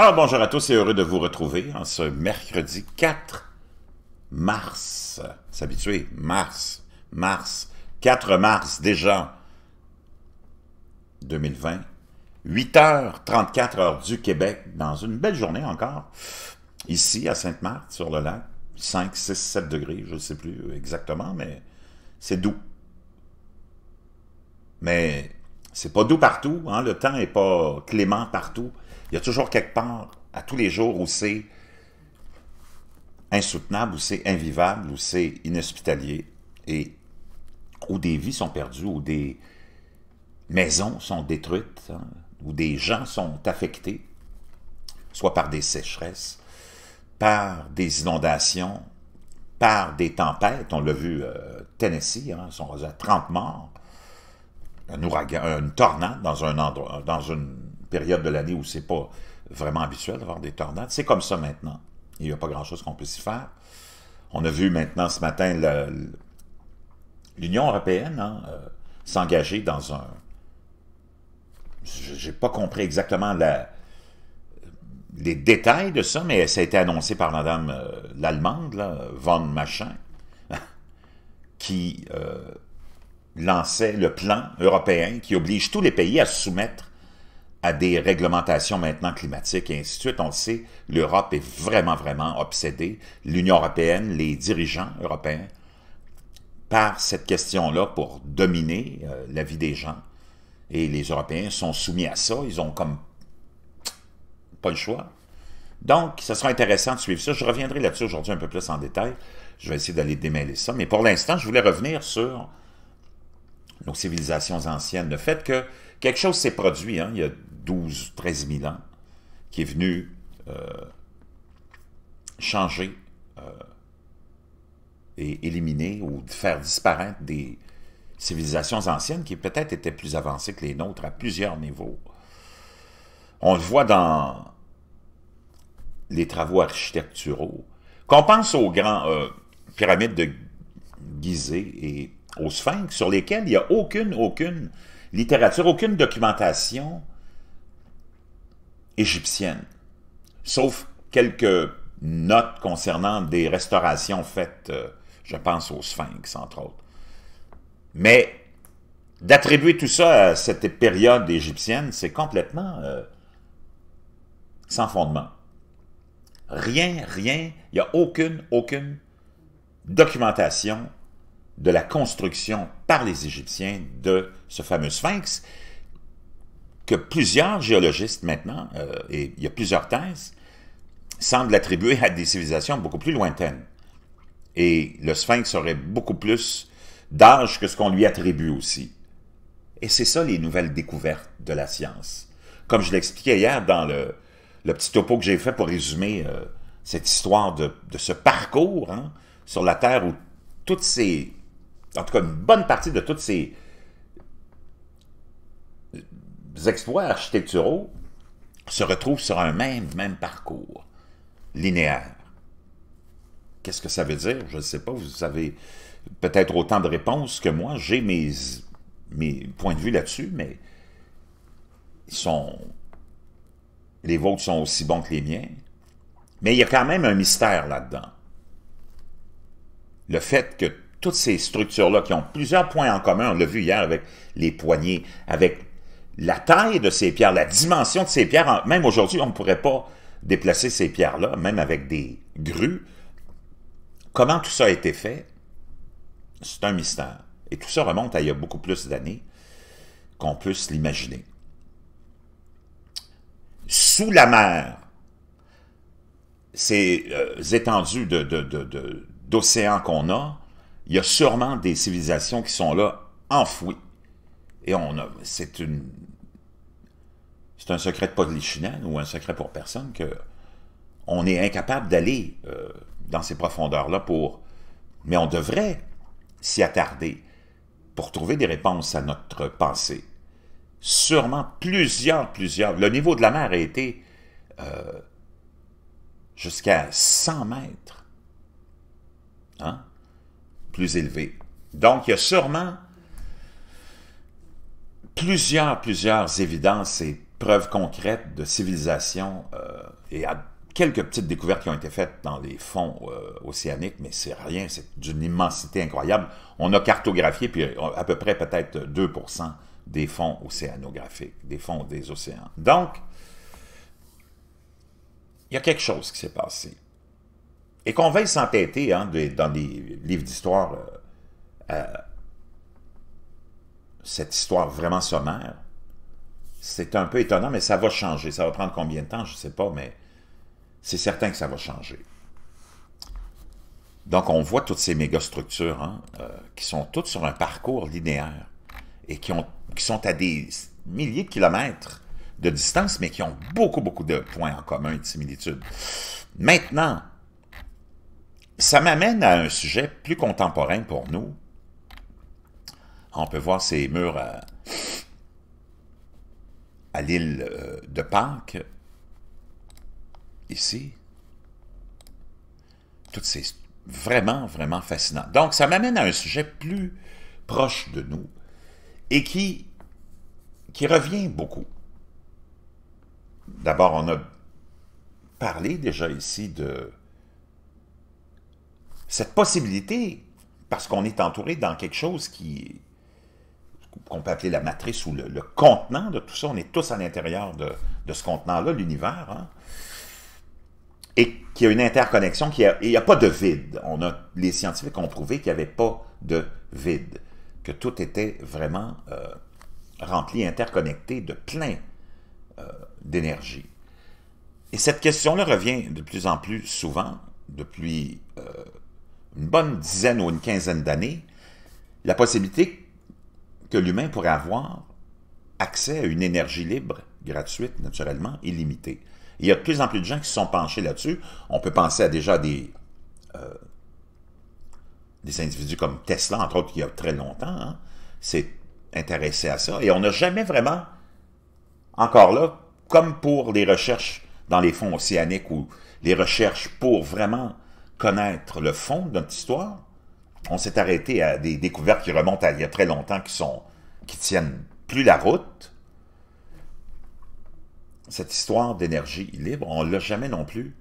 Alors bonjour à tous et heureux de vous retrouver en ce mercredi 4 mars. S'habituer, mars, mars, 4 mars déjà 2020, 8h34 du Québec, dans une belle journée encore, ici à Sainte-Marthe sur le lac, 5, 6, 7 degrés, je ne sais plus exactement, mais c'est doux. Mais c'est pas doux partout, hein? le temps n'est pas clément partout. Il y a toujours quelque part, à tous les jours, où c'est insoutenable, où c'est invivable, où c'est inhospitalier, et où des vies sont perdues, où des maisons sont détruites, hein, où des gens sont affectés, soit par des sécheresses, par des inondations, par des tempêtes. On l'a vu euh, Tennessee, hein, sont à 30 morts un une tornade dans un endroit, dans une période de l'année où c'est pas vraiment habituel d'avoir des tornades. C'est comme ça maintenant. Il n'y a pas grand-chose qu'on puisse y faire. On a vu maintenant ce matin l'Union européenne hein, euh, s'engager dans un... J'ai pas compris exactement les détails de ça, mais ça a été annoncé par Madame euh, l'Allemande, von Machin, qui... Euh, lançait le plan européen qui oblige tous les pays à se soumettre à des réglementations maintenant climatiques et ainsi de suite. On le sait, l'Europe est vraiment, vraiment obsédée, l'Union européenne, les dirigeants européens, par cette question-là pour dominer euh, la vie des gens. Et les Européens sont soumis à ça, ils ont comme pas le choix. Donc, ce sera intéressant de suivre ça. Je reviendrai là-dessus aujourd'hui un peu plus en détail. Je vais essayer d'aller démêler ça. Mais pour l'instant, je voulais revenir sur nos civilisations anciennes, le fait que quelque chose s'est produit hein, il y a 12, 13 000 ans, qui est venu euh, changer euh, et éliminer ou faire disparaître des civilisations anciennes qui peut-être étaient plus avancées que les nôtres à plusieurs niveaux. On le voit dans les travaux architecturaux. Qu'on pense aux grands euh, pyramides de Gizeh et au sphinx sur lesquels il n'y a aucune, aucune littérature, aucune documentation égyptienne, sauf quelques notes concernant des restaurations faites, euh, je pense aux sphinx, entre autres. Mais d'attribuer tout ça à cette période égyptienne, c'est complètement euh, sans fondement. Rien, rien, il n'y a aucune, aucune documentation de la construction par les Égyptiens de ce fameux sphinx que plusieurs géologistes maintenant, euh, et il y a plusieurs thèses, semblent attribuer à des civilisations beaucoup plus lointaines. Et le sphinx aurait beaucoup plus d'âge que ce qu'on lui attribue aussi. Et c'est ça les nouvelles découvertes de la science. Comme je l'expliquais hier dans le, le, petit topo que j'ai fait pour résumer euh, cette histoire de, de ce parcours hein, sur la Terre où toutes ces en tout cas une bonne partie de tous ces exploits architecturaux se retrouvent sur un même, même parcours linéaire. Qu'est-ce que ça veut dire? Je ne sais pas, vous avez peut-être autant de réponses que moi, j'ai mes, mes points de vue là-dessus, mais ils sont, les vôtres sont aussi bons que les miens. Mais il y a quand même un mystère là-dedans. Le fait que toutes ces structures-là qui ont plusieurs points en commun, on l'a vu hier avec les poignées, avec la taille de ces pierres, la dimension de ces pierres, même aujourd'hui, on ne pourrait pas déplacer ces pierres-là, même avec des grues. Comment tout ça a été fait, c'est un mystère. Et tout ça remonte à il y a beaucoup plus d'années qu'on puisse l'imaginer. Sous la mer, ces euh, étendues d'océans qu'on a, il y a sûrement des civilisations qui sont là, enfouies. Et on a, c'est une, c'est un secret de polichinelle ou un secret pour personne que on est incapable d'aller euh, dans ces profondeurs-là pour, mais on devrait s'y attarder pour trouver des réponses à notre pensée. Sûrement plusieurs, plusieurs. Le niveau de la mer a été euh, jusqu'à 100 mètres. Hein? plus Donc, il y a sûrement plusieurs, plusieurs évidences et preuves concrètes de civilisation euh, et à quelques petites découvertes qui ont été faites dans les fonds euh, océaniques, mais c'est rien, c'est d'une immensité incroyable. On a cartographié puis euh, à peu près peut-être 2% des fonds océanographiques, des fonds des océans. Donc, il y a quelque chose qui s'est passé. Et qu'on veille s'entêter hein, dans des livres d'histoire, euh, cette histoire vraiment sommaire, c'est un peu étonnant, mais ça va changer. Ça va prendre combien de temps, je ne sais pas, mais c'est certain que ça va changer. Donc, on voit toutes ces mégastructures hein, euh, qui sont toutes sur un parcours linéaire et qui, qui sont à des milliers de kilomètres de distance, mais qui ont beaucoup, beaucoup de points en commun de similitudes. Maintenant, ça m'amène à un sujet plus contemporain pour nous. On peut voir ces murs euh, à, l'île euh, de Pâques, ici. Toutes ces... Vraiment, vraiment fascinant. Donc, ça m'amène à un sujet plus proche de nous et qui, qui revient beaucoup. D'abord, on a parlé déjà ici de cette possibilité, parce qu'on est entouré dans quelque chose qui qu'on peut appeler la matrice ou le, contenant de tout ça, on est tous à l'intérieur de, ce contenant-là, l'univers, hein, et qu'il y a une interconnexion, il n'y a, pas de vide. On a, les scientifiques ont prouvé qu'il n'y avait pas de vide, que tout était vraiment euh, rempli, interconnecté de plein euh, d'énergie. Et cette question-là revient de plus en plus souvent depuis euh, une bonne dizaine ou une quinzaine d'années, la possibilité que l'humain pourrait avoir accès à une énergie libre, gratuite, naturellement, illimitée. il y a de plus en plus de gens qui se sont penchés là-dessus. On peut penser à déjà des, euh, des individus comme Tesla, entre autres, qui y a très longtemps, s'est hein. intéressé à ça. Et on n'a jamais vraiment, encore là, comme pour les recherches dans les fonds océaniques ou les recherches pour vraiment connaître le fond de notre histoire, on s'est arrêté à des découvertes qui remontent à il y a très longtemps, qui sont qui tiennent plus la route. Cette histoire d'énergie libre, on ne l'a jamais non plus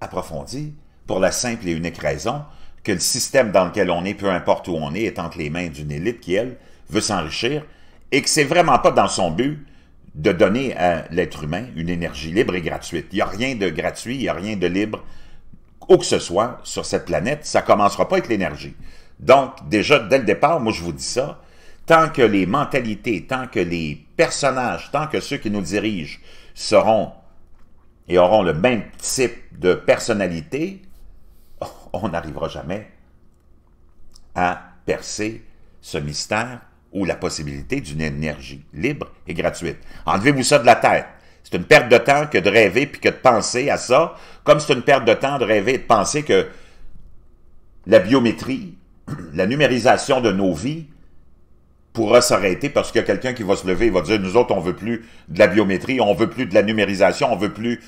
approfondie, pour la simple et unique raison que le système dans lequel on est, peu importe où on est, est entre les mains d'une élite qui, elle, veut s'enrichir, et que c'est vraiment pas dans son but de donner à l'être humain une énergie libre et gratuite. Il n'y a rien de gratuit, il n'y a rien de libre où que ce soit sur cette planète, ça commencera pas avec l'énergie. Donc, déjà, dès le départ, moi, je vous dis ça, tant que les mentalités, tant que les personnages, tant que ceux qui nous dirigent seront et auront le même type de personnalité, on n'arrivera jamais à percer ce mystère ou la possibilité d'une énergie libre et gratuite. Enlevez-vous ça de la tête. C'est une perte de temps que de rêver puis que de penser à ça, comme c'est une perte de temps de rêver et de penser que la biométrie, la numérisation de nos vies pourra s'arrêter parce qu'il y a quelqu'un qui va se lever et va dire, nous autres, on veut plus de la biométrie, on veut plus de la numérisation, on veut plus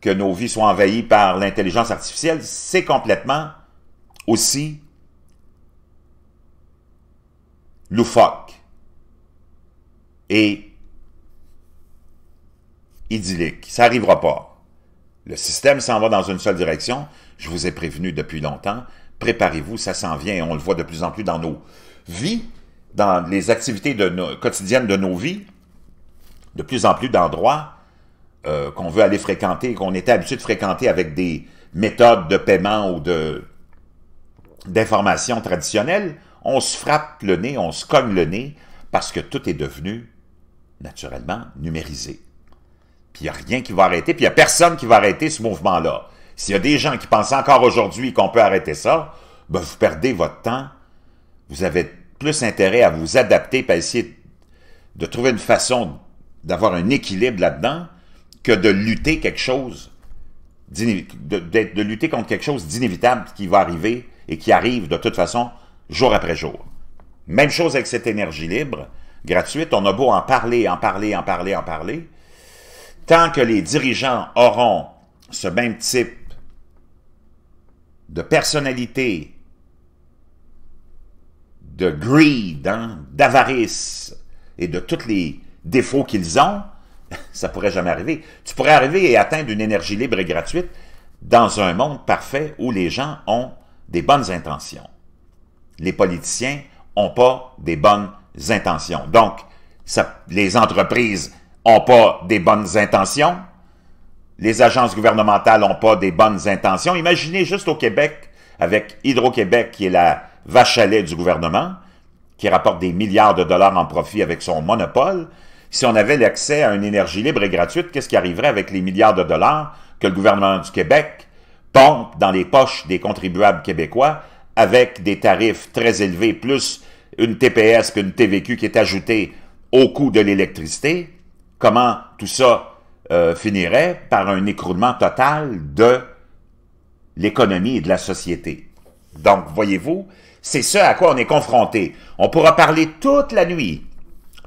que nos vies soient envahies par l'intelligence artificielle. C'est complètement aussi loufoque. Et idyllique. Ça n'arrivera pas. Le système s'en va dans une seule direction. Je vous ai prévenu depuis longtemps. Préparez-vous, ça s'en vient. Et on le voit de plus en plus dans nos vies, dans les activités de nos, quotidiennes de nos vies. De plus en plus d'endroits euh, qu'on veut aller fréquenter, qu'on était habitué de fréquenter avec des méthodes de paiement ou de d'informations traditionnelles. on se frappe le nez, on se cogne le nez, parce que tout est devenu naturellement numérisé. Puis il n'y a rien qui va arrêter, puis il n'y a personne qui va arrêter ce mouvement-là. S'il y a des gens qui pensent encore aujourd'hui qu'on peut arrêter ça, ben vous perdez votre temps. Vous avez plus intérêt à vous adapter et à essayer de trouver une façon d'avoir un équilibre là-dedans que de lutter quelque chose, de lutter contre quelque chose d'inévitable qui va arriver et qui arrive de toute façon jour après jour. Même chose avec cette énergie libre, gratuite, on a beau en parler, en parler, en parler, en parler, Tant que les dirigeants auront ce même type de personnalité, de greed, hein, d'avarice et de tous les défauts qu'ils ont, ça ne pourrait jamais arriver. Tu pourrais arriver et atteindre une énergie libre et gratuite dans un monde parfait où les gens ont des bonnes intentions. Les politiciens n'ont pas des bonnes intentions. Donc, les entreprises n'ont pas des bonnes intentions. Les agences gouvernementales n'ont pas des bonnes intentions. Imaginez juste au Québec, avec Hydro-Québec, qui est la vache à lait du gouvernement, qui rapporte des milliards de dollars en profit avec son monopole, si on avait l'accès à une énergie libre et gratuite, qu'est-ce qui arriverait avec les milliards de dollars que le gouvernement du Québec pompe dans les poches des contribuables québécois avec des tarifs très élevés, plus une TPS qu'une TVQ qui est ajoutée au coût de l'électricité? comment tout ça euh, finirait par un écroulement total de l'économie et de la société. Donc, voyez-vous, c'est ce à quoi on est confronté. On pourra parler toute la nuit,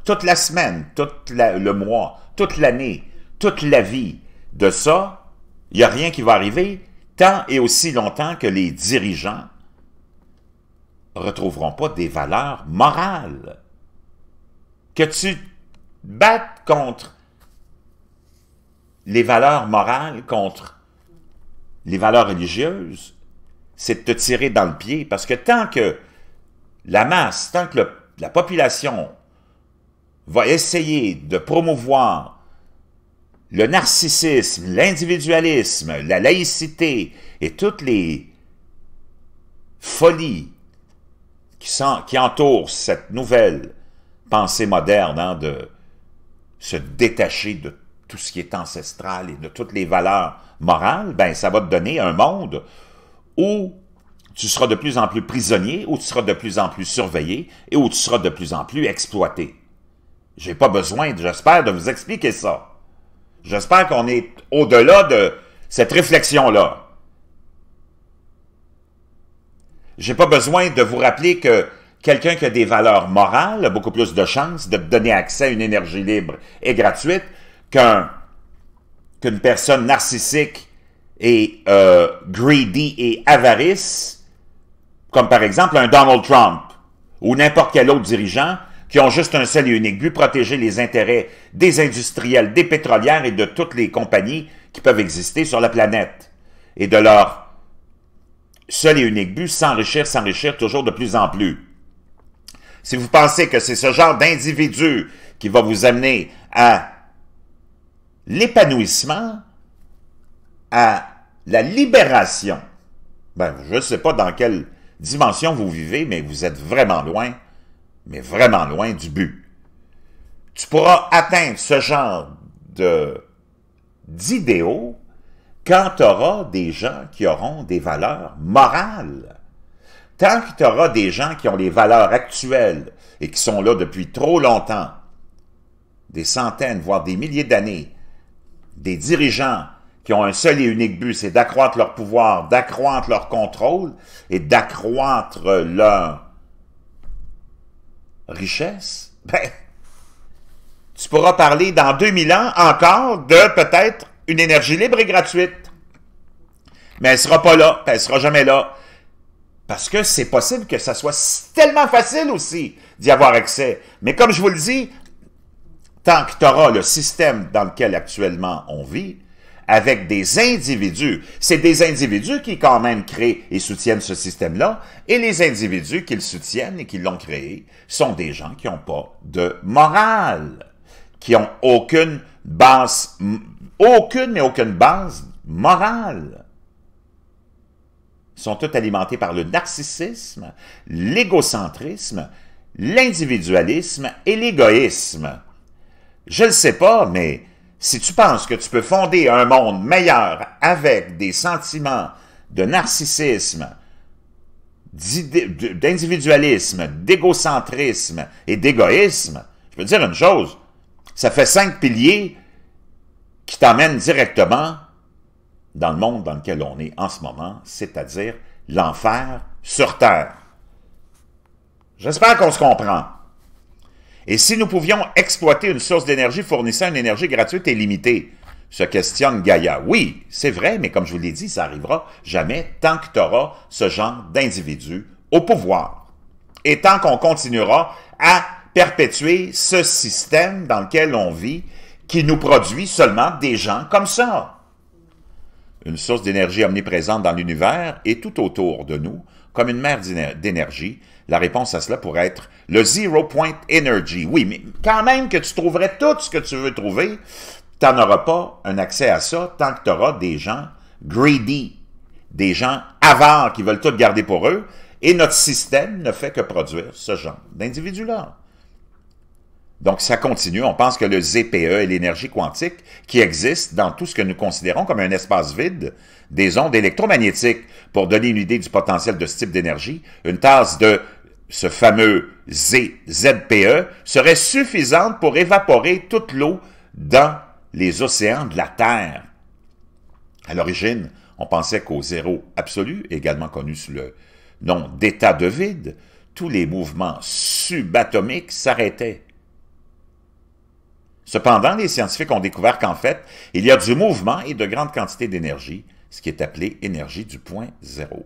toute la semaine, tout le mois, toute l'année, toute la vie de ça. Il n'y a rien qui va arriver tant et aussi longtemps que les dirigeants retrouveront pas des valeurs morales. Que tu battre contre les valeurs morales, contre les valeurs religieuses, c'est de te tirer dans le pied. Parce que tant que la masse, tant que la population va essayer de promouvoir le narcissisme, l'individualisme, la laïcité et toutes les folies qui, entourent cette nouvelle pensée moderne hein, de se détacher de tout ce qui est ancestral et de toutes les valeurs morales, ben ça va te donner un monde où tu seras de plus en plus prisonnier, où tu seras de plus en plus surveillé et où tu seras de plus en plus exploité. J'ai pas besoin, j'espère, de vous expliquer ça. J'espère qu'on est au-delà de cette réflexion-là. J'ai pas besoin de vous rappeler que Quelqu'un qui a des valeurs morales a beaucoup plus de chances de donner accès à une énergie libre et gratuite qu'un qu'une personne narcissique et euh, greedy et avarice, comme par exemple un Donald Trump ou n'importe quel autre dirigeant, qui ont juste un seul et unique but, protéger les intérêts des industriels, des pétrolières et de toutes les compagnies qui peuvent exister sur la planète. Et de leur seul et unique but, s'enrichir, s'enrichir toujours de plus en plus. Si vous pensez que c'est ce genre d'individu qui va vous amener à l'épanouissement, à la libération, ben, je ne sais pas dans quelle dimension vous vivez, mais vous êtes vraiment loin, mais vraiment loin du but. Tu pourras atteindre ce genre d'idéaux quand tu auras des gens qui auront des valeurs morales. Tant que tu auras des gens qui ont les valeurs actuelles et qui sont là depuis trop longtemps, des centaines, voire des milliers d'années, des dirigeants qui ont un seul et unique but, c'est d'accroître leur pouvoir, d'accroître leur contrôle et d'accroître leur richesse, ben, tu pourras parler dans 2000 ans encore de peut-être une énergie libre et gratuite. Mais elle sera pas là, elle sera jamais là. Parce que c'est possible que ça soit tellement facile aussi d'y avoir accès. Mais comme je vous le dis, tant que tu auras le système dans lequel actuellement on vit, avec des individus. C'est des individus qui quand même créent et soutiennent ce système-là, et les individus qui le soutiennent et qui l'ont créé sont des gens qui n'ont pas de morale, qui n'ont aucune base, aucune et aucune base morale sont toutes alimentés par le narcissisme, l'égocentrisme, l'individualisme et l'égoïsme. Je ne sais pas, mais si tu penses que tu peux fonder un monde meilleur avec des sentiments de narcissisme, d'individualisme, d'égocentrisme et d'égoïsme, je peux te dire une chose, ça fait cinq piliers qui t'emmènent directement dans le monde dans lequel on est en ce moment, c'est-à-dire l'enfer sur terre. J'espère qu'on se comprend. Et si nous pouvions exploiter une source d'énergie fournissant une énergie gratuite et limitée, se questionne Gaïa. Oui, c'est vrai, mais comme je vous l'ai dit, ça arrivera jamais tant que tu auras ce genre d'individu au pouvoir. Et tant qu'on continuera à perpétuer ce système dans lequel on vit, qui nous produit seulement des gens comme ça une source d'énergie omniprésente dans l'univers et tout autour de nous, comme une mer d'énergie, la réponse à cela pourrait être le Zero Point Energy. Oui, mais quand même que tu trouverais tout ce que tu veux trouver, tu n'auras pas un accès à ça tant que tu auras des gens greedy, des gens avares qui veulent tout garder pour eux, et notre système ne fait que produire ce genre d'individus-là. Donc, ça continue. On pense que le ZPE est l'énergie quantique qui existe dans tout ce que nous considérons comme un espace vide des ondes électromagnétiques. Pour donner une idée du potentiel de ce type d'énergie, une tasse de ce fameux Z, ZPE serait suffisante pour évaporer toute l'eau dans les océans de la Terre. À l'origine, on pensait qu'au zéro absolu, également connu sous le nom d'état de vide, tous les mouvements subatomiques s'arrêtaient Cependant, les scientifiques ont découvert qu'en fait, il y a du mouvement et de grandes quantités d'énergie, ce qui est appelé énergie du point zéro.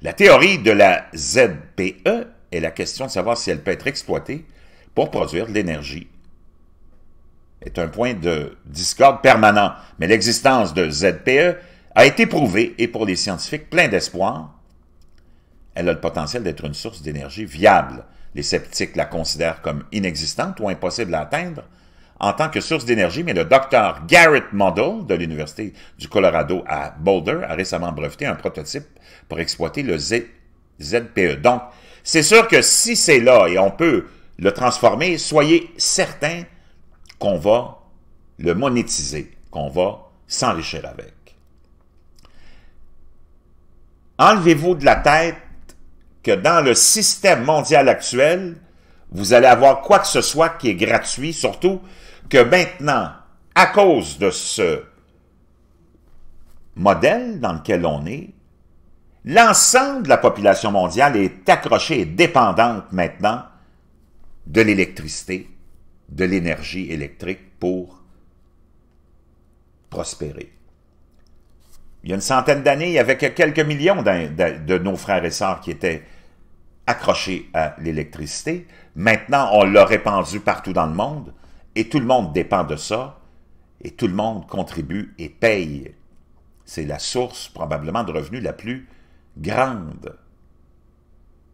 La théorie de la ZPE est la question de savoir si elle peut être exploitée pour produire de l'énergie. Est un point de discorde permanent, mais l'existence de ZPE a été prouvée et pour les scientifiques plein d'espoir, elle a le potentiel d'être une source d'énergie viable. Les sceptiques la considèrent comme inexistante ou impossible à atteindre, en tant que source d'énergie, mais le docteur Garrett Modell de l'Université du Colorado à Boulder a récemment breveté un prototype pour exploiter le ZPE. Donc, c'est sûr que si c'est là et on peut le transformer, soyez certain qu'on va le monétiser, qu'on va s'enrichir avec. Enlevez-vous de la tête que dans le système mondial actuel, vous allez avoir quoi que ce soit qui est gratuit, surtout que maintenant, à cause de ce modèle dans lequel on est, l'ensemble de la population mondiale est accrochée et dépendante maintenant de l'électricité, de l'énergie électrique pour prospérer. Il y a une centaine d'années, il y avait que quelques millions de nos frères et sœurs qui étaient accrochés à l'électricité. Maintenant, on l'a répandue partout dans le monde. Et tout le monde dépend de ça, et tout le monde contribue et paye. C'est la source probablement de revenus la plus grande.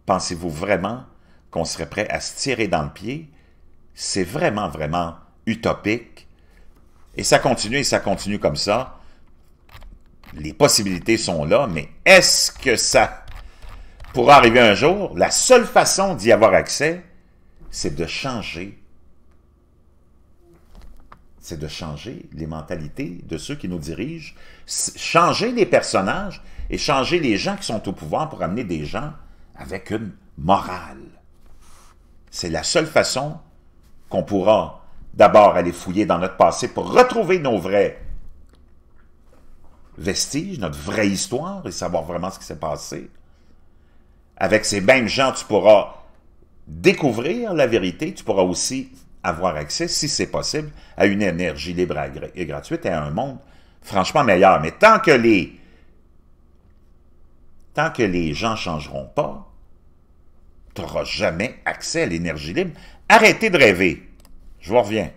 Pensez-vous vraiment qu'on serait prêt à se tirer dans le pied? C'est vraiment, vraiment utopique. Et ça continue et ça continue comme ça. Les possibilités sont là, mais est-ce que ça pourra arriver un jour? La seule façon d'y avoir accès, c'est de changer c'est de changer les mentalités de ceux qui nous dirigent, changer les personnages et changer les gens qui sont au pouvoir pour amener des gens avec une morale. C'est la seule façon qu'on pourra d'abord aller fouiller dans notre passé pour retrouver nos vrais vestiges, notre vraie histoire et savoir vraiment ce qui s'est passé. Avec ces mêmes gens, tu pourras découvrir la vérité, tu pourras aussi avoir accès, si c'est possible, à une énergie libre et gratuite et à un monde franchement meilleur. Mais tant que les, tant que les gens ne changeront pas, tu n'auras jamais accès à l'énergie libre. Arrêtez de rêver. Je vous reviens.